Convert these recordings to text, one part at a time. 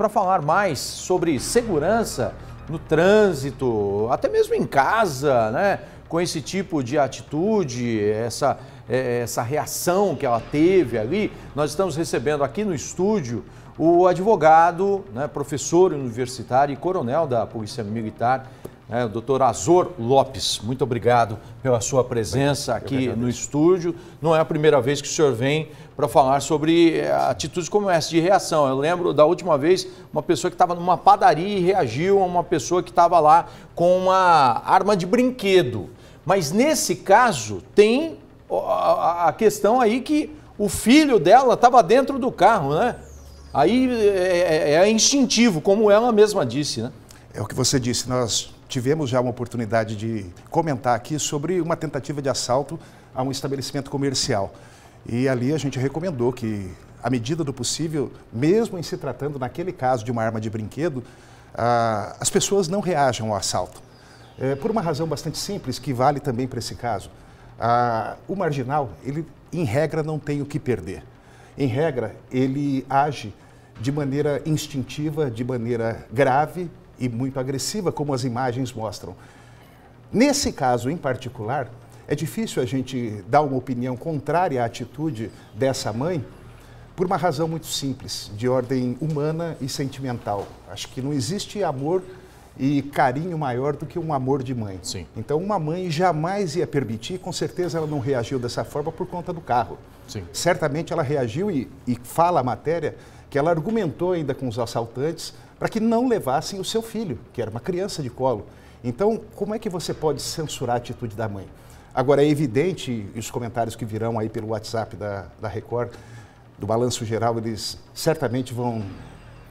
para falar mais sobre segurança no trânsito, até mesmo em casa, né? Com esse tipo de atitude, essa, é, essa reação que ela teve ali, nós estamos recebendo aqui no estúdio o advogado, né, professor universitário e coronel da Polícia Militar, né? o doutor Azor Lopes, muito obrigado pela sua presença aqui no estúdio. Não é a primeira vez que o senhor vem para falar sobre eh, atitudes como essa de reação. Eu lembro da última vez uma pessoa que estava numa padaria e reagiu a uma pessoa que estava lá com uma arma de brinquedo. Mas nesse caso tem a questão aí que o filho dela estava dentro do carro, né? Aí eh, é, é, é instintivo, como ela mesma disse, né? É o que você disse, nós tivemos já uma oportunidade de comentar aqui sobre uma tentativa de assalto a um estabelecimento comercial. E ali a gente recomendou que, à medida do possível, mesmo em se tratando, naquele caso, de uma arma de brinquedo, ah, as pessoas não reajam ao assalto. É, por uma razão bastante simples, que vale também para esse caso. Ah, o marginal, ele, em regra, não tem o que perder. Em regra, ele age de maneira instintiva, de maneira grave, e muito agressiva, como as imagens mostram. Nesse caso em particular, é difícil a gente dar uma opinião contrária à atitude dessa mãe por uma razão muito simples, de ordem humana e sentimental. Acho que não existe amor e carinho maior do que um amor de mãe. Sim. Então, uma mãe jamais ia permitir, com certeza ela não reagiu dessa forma por conta do carro. Sim. Certamente ela reagiu e, e fala a matéria que ela argumentou ainda com os assaltantes para que não levassem o seu filho, que era uma criança de colo. Então, como é que você pode censurar a atitude da mãe? Agora, é evidente, e os comentários que virão aí pelo WhatsApp da, da Record, do Balanço Geral, eles certamente vão,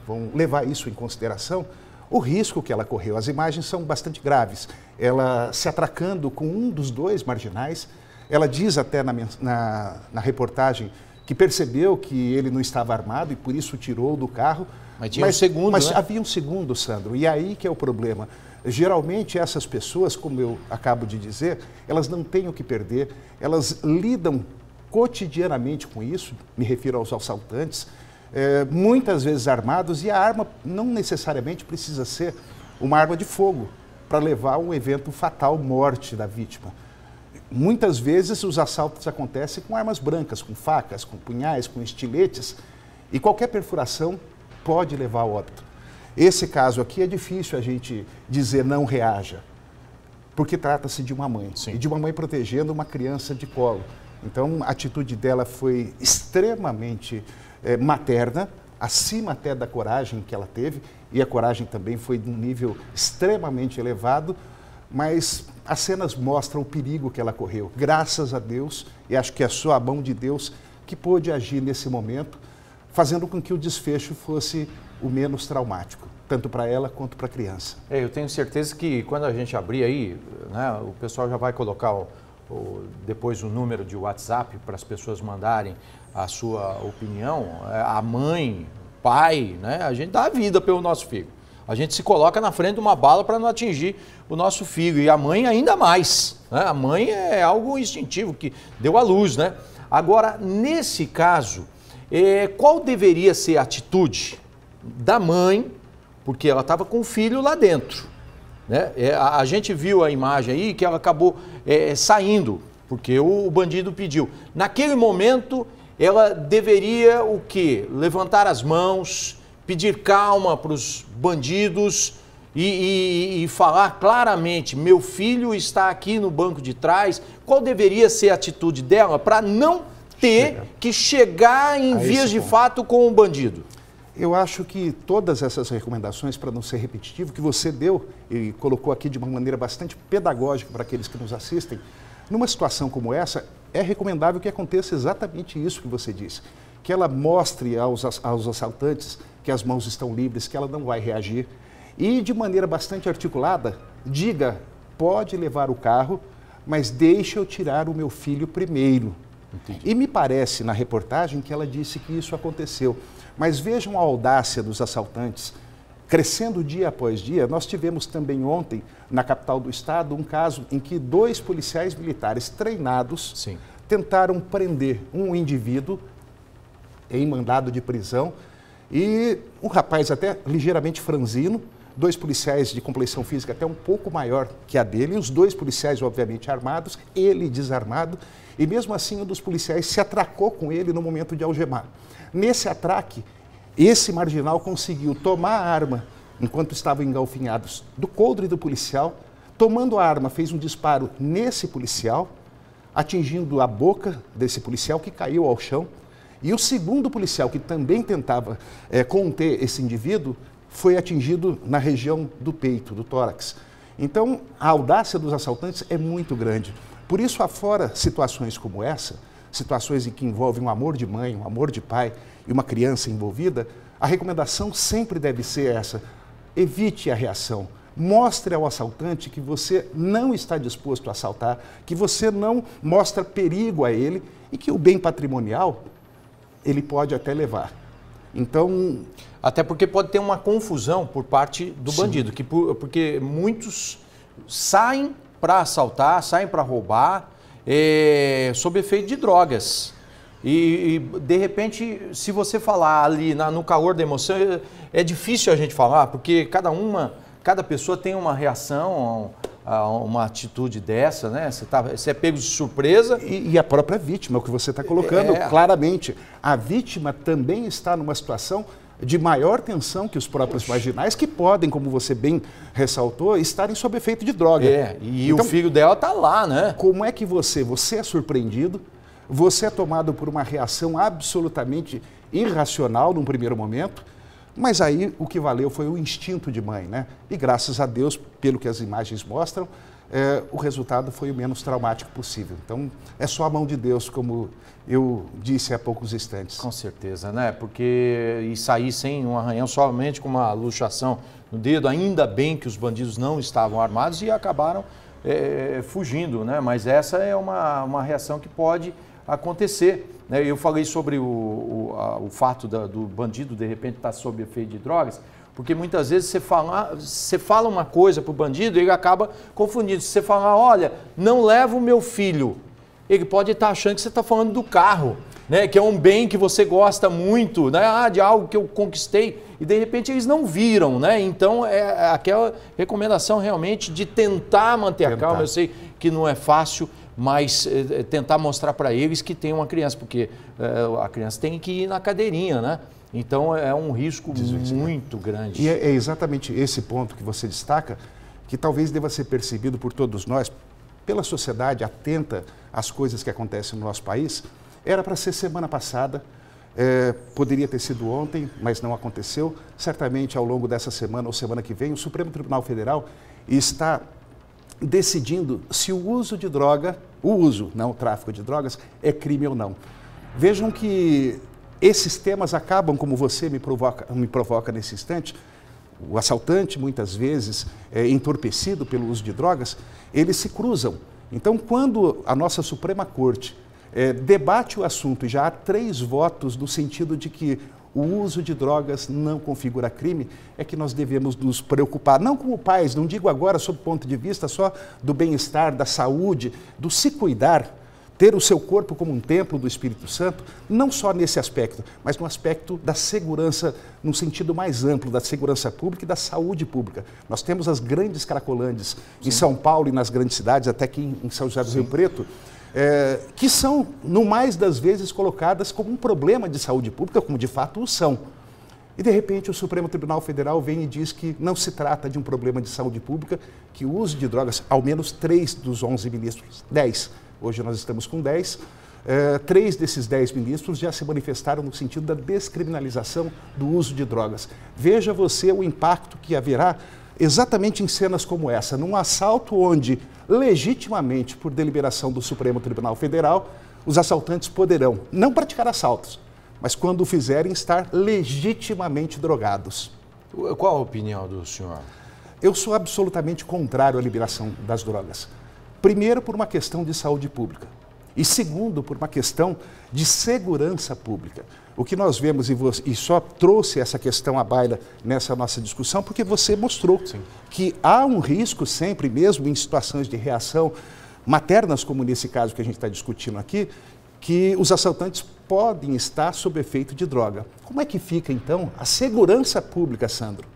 vão levar isso em consideração, o risco que ela correu. As imagens são bastante graves. Ela se atracando com um dos dois marginais, ela diz até na, na, na reportagem que percebeu que ele não estava armado e por isso tirou do carro. Mas tinha mas, um segundo. Mas né? havia um segundo, Sandro. E é aí que é o problema. Geralmente essas pessoas, como eu acabo de dizer, elas não têm o que perder, elas lidam cotidianamente com isso, me refiro aos assaltantes, é, muitas vezes armados, e a arma não necessariamente precisa ser uma arma de fogo para levar a um evento fatal, morte da vítima. Muitas vezes os assaltos acontecem com armas brancas, com facas, com punhais, com estiletes, e qualquer perfuração pode levar ao óbito. Esse caso aqui é difícil a gente dizer não reaja, porque trata-se de uma mãe, Sim. e de uma mãe protegendo uma criança de colo. Então, a atitude dela foi extremamente é, materna, acima até da coragem que ela teve, e a coragem também foi de um nível extremamente elevado, mas as cenas mostram o perigo que ela correu. Graças a Deus, e acho que é só a mão de Deus que pôde agir nesse momento, fazendo com que o desfecho fosse o menos traumático, tanto para ela quanto para a criança. É, eu tenho certeza que quando a gente abrir aí, né, o pessoal já vai colocar o, o, depois o número de WhatsApp para as pessoas mandarem a sua opinião. É, a mãe, pai, né, a gente dá a vida pelo nosso filho. A gente se coloca na frente de uma bala para não atingir o nosso filho. E a mãe ainda mais. Né? A mãe é algo instintivo que deu à luz, né? Agora, nesse caso, é, qual deveria ser a atitude da mãe, porque ela estava com o filho lá dentro. Né? É, a, a, gente viu a imagem aí que ela acabou é, saindo, porque o, o bandido pediu. Naquele momento, ela deveria o quê? Levantar as mãos, pedir calma para os bandidos e, e, e, falar claramente: meu filho está aqui no banco de trás. Qual deveria ser a atitude dela para não ter Chega. que chegar em a vias de fato com o um bandido? Eu acho que todas essas recomendações, para não ser repetitivo, que você deu e colocou aqui de uma maneira bastante pedagógica para aqueles que nos assistem, numa situação como essa, é recomendável que aconteça exatamente isso que você disse que ela mostre aos, aos assaltantes que as mãos estão livres, que ela não vai reagir. E de maneira bastante articulada, diga: pode levar o carro, mas deixa eu tirar o meu filho primeiro. Entendi. E me parece na reportagem que ela disse que isso aconteceu. Mas vejam a audácia dos assaltantes. Crescendo dia após dia, nós tivemos também ontem, na capital do estado, um caso em que dois policiais militares treinados Sim. tentaram prender um indivíduo em mandado de prisão. E um rapaz até ligeiramente franzino, dois policiais de complexão física até um pouco maior que a dele, os dois policiais, obviamente, armados, ele desarmado, e mesmo assim um dos policiais se atracou com ele no momento de algemar. Nesse atraque, esse marginal conseguiu tomar a arma, enquanto estavam engalfinhados, do coldre do policial, tomando a arma, fez um disparo nesse policial, atingindo a boca desse policial que caiu ao chão, e o segundo policial que também tentava é, conter esse indivíduo foi atingido na região do peito, do tórax. Então, a audácia dos assaltantes é muito grande. Por isso, afora situações como essa, situações em que envolvem um amor de mãe, um amor de pai e uma criança envolvida, a recomendação sempre deve ser essa: evite a reação. Mostre ao assaltante que você não está disposto a assaltar, que você não mostra perigo a ele e que o bem patrimonial ele pode até levar. Então. Até porque pode ter uma confusão por parte do sim. bandido, que por, porque muitos saem para assaltar, saem para roubar, é, sob efeito de drogas. E, e, de repente, se você falar ali na, no calor da emoção, é, é difícil a gente falar, porque cada uma, cada pessoa tem uma reação uma atitude dessa, né? Você, tá, você é pego de surpresa. E, e a própria vítima, o que você está colocando é. claramente. A vítima também está numa situação de maior tensão que os próprios Oxi. vaginais, que podem, como você bem ressaltou, estarem sob efeito de droga. É, e então, o filho dela está lá, né? Como é que você, você é surpreendido, você é tomado por uma reação absolutamente irracional num primeiro momento, mas aí o que valeu foi o instinto de mãe, né? E graças a Deus, pelo que as imagens mostram, é, o resultado foi o menos traumático possível. Então, é só a mão de Deus, como eu disse há poucos instantes. Com certeza, né? Porque e sair sem um arranhão, somente com uma luxação no dedo, ainda bem que os bandidos não estavam armados e acabaram é, fugindo, né? Mas essa é uma, uma reação que pode acontecer. Né, eu falei sobre o, o, a, o fato da, do bandido de repente estar tá sob efeito de drogas, porque muitas vezes você fala, você fala uma coisa para o bandido e ele acaba confundindo. Se você falar, olha, não leva o meu filho, ele pode estar tá achando que você está falando do carro. Né, que é um bem que você gosta muito, né, ah, de algo que eu conquistei, e de repente eles não viram, né? Então é, é aquela recomendação realmente de tentar manter tentar. a calma. Eu sei que não é fácil, mas eh, eh, tentar mostrar para eles que tem uma criança, porque eh, a criança tem que ir na cadeirinha, né? Então é, é um risco muito grande. E é, é exatamente esse ponto que você destaca, que talvez deva ser percebido por todos nós, pela sociedade atenta às coisas que acontecem no nosso país. Era para ser semana passada, é, poderia ter sido ontem, mas não aconteceu. Certamente ao longo dessa semana ou semana que vem, o Supremo Tribunal Federal está decidindo se o uso de droga o uso, não o tráfico de drogas, é crime ou não. Vejam que esses temas acabam, como você me provoca, me provoca nesse instante, o assaltante, muitas vezes, é entorpecido pelo uso de drogas, eles se cruzam. Então, quando a nossa Suprema Corte é, debate o assunto, e já há três votos no sentido de que o uso de drogas não configura crime, é que nós devemos nos preocupar, não como pais, não digo agora sob o ponto de vista só do bem-estar, da saúde, do se cuidar, ter o seu corpo como um templo do Espírito Santo, não só nesse aspecto, mas no aspecto da segurança, num sentido mais amplo, da segurança pública e da saúde pública. Nós temos as grandes cracolândias Sim. em São Paulo e nas grandes cidades, até aqui em São José do Rio Preto, é, que são, no mais das vezes, colocadas como um problema de saúde pública, como de fato o são. E, de repente, o Supremo Tribunal Federal vem e diz que não se trata de um problema de saúde pública, que o uso de drogas, ao menos três dos 11 ministros, 10, hoje nós estamos com 10, é, três desses dez ministros já se manifestaram no sentido da descriminalização do uso de drogas. Veja você o impacto que haverá exatamente em cenas como essa, num assalto onde, legitimamente, por deliberação do Supremo Tribunal Federal, os assaltantes poderão não praticar assaltos, mas quando o fizerem, estar legitimamente drogados. Qual a opinião do senhor? Eu sou absolutamente contrário à liberação das drogas. Primeiro, por uma questão de saúde pública. E segundo, por uma questão de segurança pública. O que nós vemos, e, você, e só trouxe essa questão à baila nessa nossa discussão, porque você mostrou Sim. que há um risco sempre, mesmo em situações de reação maternas, como nesse caso que a gente está discutindo aqui, que os assaltantes podem estar sob efeito de droga. Como é que fica, então, a segurança pública, Sandro?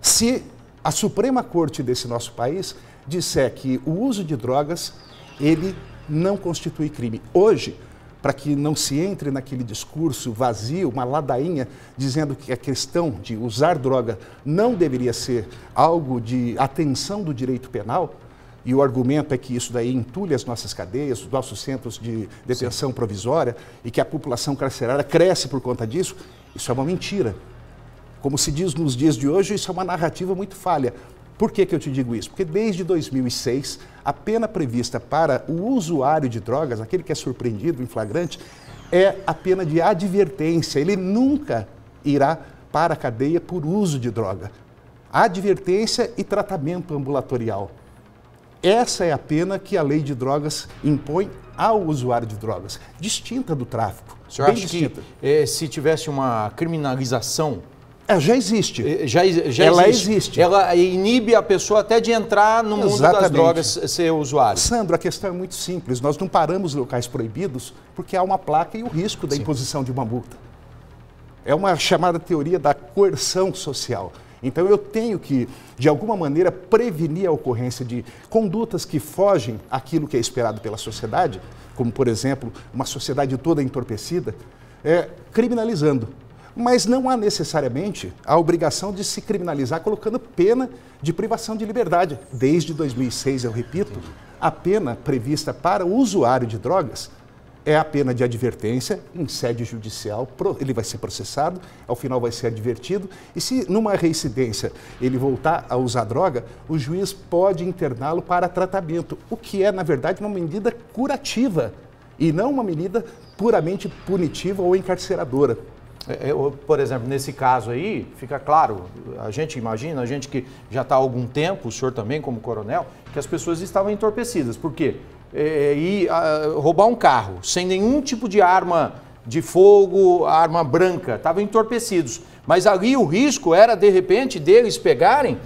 Se a Suprema Corte desse nosso país disser que o uso de drogas, ele não constitui crime. Hoje, para que não se entre naquele discurso vazio, uma ladainha, dizendo que a questão de usar droga não deveria ser algo de atenção do direito penal, e o argumento é que isso daí entulha as nossas cadeias, os nossos centros de detenção Sim. provisória, e que a população carcerária cresce por conta disso, isso é uma mentira. Como se diz nos dias de hoje, isso é uma narrativa muito falha. Por que, que eu te digo isso? Porque desde 2006, a pena prevista para o usuário de drogas, aquele que é surpreendido em flagrante, é a pena de advertência. Ele nunca irá para a cadeia por uso de droga. Advertência e tratamento ambulatorial. Essa é a pena que a lei de drogas impõe ao usuário de drogas, distinta do tráfico. O senhor acha distinta. que eh, se tivesse uma criminalização é, já existe. É, já, já Ela existe. existe. Ela inibe a pessoa até de entrar no Exatamente. mundo das drogas, ser usuário. Sandro, a questão é muito simples. Nós não paramos locais proibidos porque há uma placa e o risco da Sim. imposição de uma multa. É uma chamada teoria da coerção social. Então eu tenho que, de alguma maneira, prevenir a ocorrência de condutas que fogem àquilo que é esperado pela sociedade, como, por exemplo, uma sociedade toda entorpecida, é, criminalizando. Mas não há necessariamente a obrigação de se criminalizar colocando pena de privação de liberdade. Desde 2006, eu repito, a pena prevista para o usuário de drogas é a pena de advertência em sede judicial, ele vai ser processado, ao final vai ser advertido, e se numa reincidência ele voltar a usar droga, o juiz pode interná-lo para tratamento, o que é, na verdade, uma medida curativa e não uma medida puramente punitiva ou encarceradora. Eu, é, é, por exemplo, nesse caso aí, fica claro, a gente imagina, a gente que já está há algum tempo, o senhor também como coronel, que as pessoas estavam entorpecidas. Por quê? É, e, roubar um carro sem nenhum tipo de arma de fogo, arma branca, estavam entorpecidos. Mas ali o risco era, de repente, deles pegarem,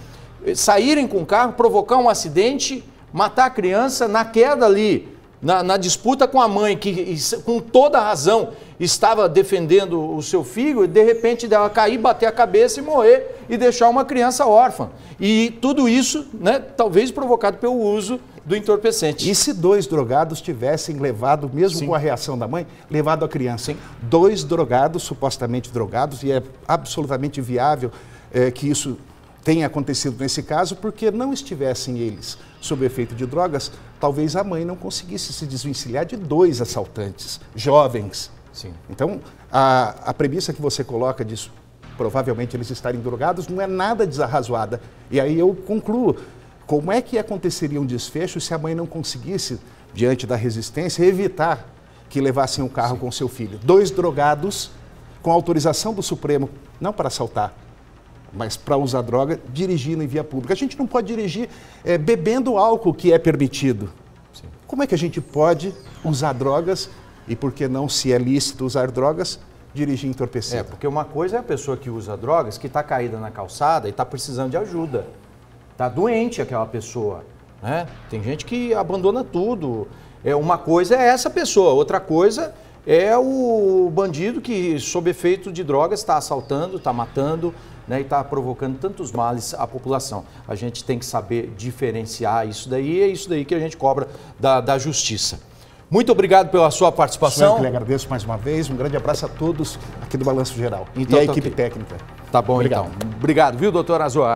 eh, saírem com o carro, provocar um acidente, matar a criança na queda ali, na, na disputa com a mãe, que com toda razão estava defendendo o seu filho e de repente dela cair, bater a cabeça e morrer e deixar uma criança órfã. E tudo isso, né, talvez provocado pelo uso do entorpecente. E se dois drogados tivessem levado, mesmo Sim. com a reação da mãe, levado a criança? Sim. Dois drogados, supostamente drogados, e é absolutamente viável é, que isso tenha acontecido nesse caso, porque não estivessem eles sob efeito de drogas, talvez a mãe não conseguisse se desvencilhar de dois assaltantes jovens Sim. Então, a, a premissa que você coloca disso, provavelmente eles estarem drogados, não é nada desarrazoada. E aí eu concluo. Como é que aconteceria um desfecho se a mãe não conseguisse, diante da resistência, evitar que levassem o um carro Sim. com seu filho? Dois drogados, com autorização do Supremo, não para assaltar, mas para usar droga, dirigindo em via pública. A gente não pode dirigir é, bebendo álcool que é permitido. Sim. Como é que a gente pode usar drogas e por que não, se é lícito usar drogas, dirigir entorpecido? É, porque uma coisa é a pessoa que usa drogas, que está caída na calçada e está precisando de ajuda. Está doente aquela pessoa. Né? Tem gente que abandona tudo. É, uma coisa é essa pessoa, outra coisa é o bandido que, sob efeito de drogas, está assaltando, está matando né, e está provocando tantos males à população. A gente tem que saber diferenciar isso daí, é isso daí que a gente cobra da, da justiça. Muito obrigado pela sua participação. eu que lhe agradeço mais uma vez. Um grande abraço a todos aqui do Balanço Geral então, e a tá equipe técnica. Tá bom, obrigado. então. Obrigado, viu, doutor Azoar?